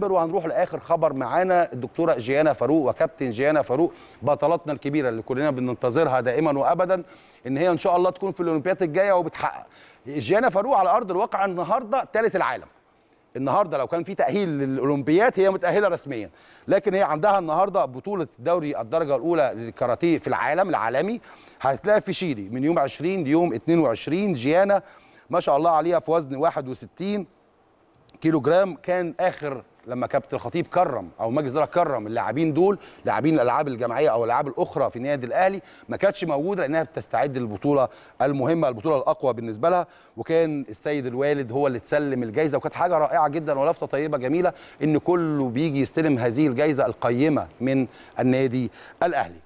وهنروح لاخر خبر معانا الدكتوره جيانا فاروق وكابتن جيانا فاروق بطلتنا الكبيره اللي كلنا بننتظرها دائما وابدا ان هي ان شاء الله تكون في الاولمبياد الجايه وبتحقق جيانا فاروق على ارض الواقع النهارده ثالث العالم النهارده لو كان في تاهيل للاولمبياد هي متاهله رسميا لكن هي عندها النهارده بطوله دوري الدرجه الاولى للكاراتيه في العالم العالمي هتلاقي في شيلي من يوم 20 ليوم 22 جيانا ما شاء الله عليها في وزن 61 كيلو جرام كان اخر لما كابتن الخطيب كرم او مجلس الاداره كرم اللاعبين دول لاعبين الالعاب الجماعيه او الالعاب الاخرى في النادي الاهلي ما كانتش موجوده لانها بتستعد للبطوله المهمه البطوله الاقوى بالنسبه لها وكان السيد الوالد هو اللي تسلم الجائزه وكانت حاجه رائعه جدا ولفته طيبه جميله ان كله بيجي يستلم هذه الجائزه القيمه من النادي الاهلي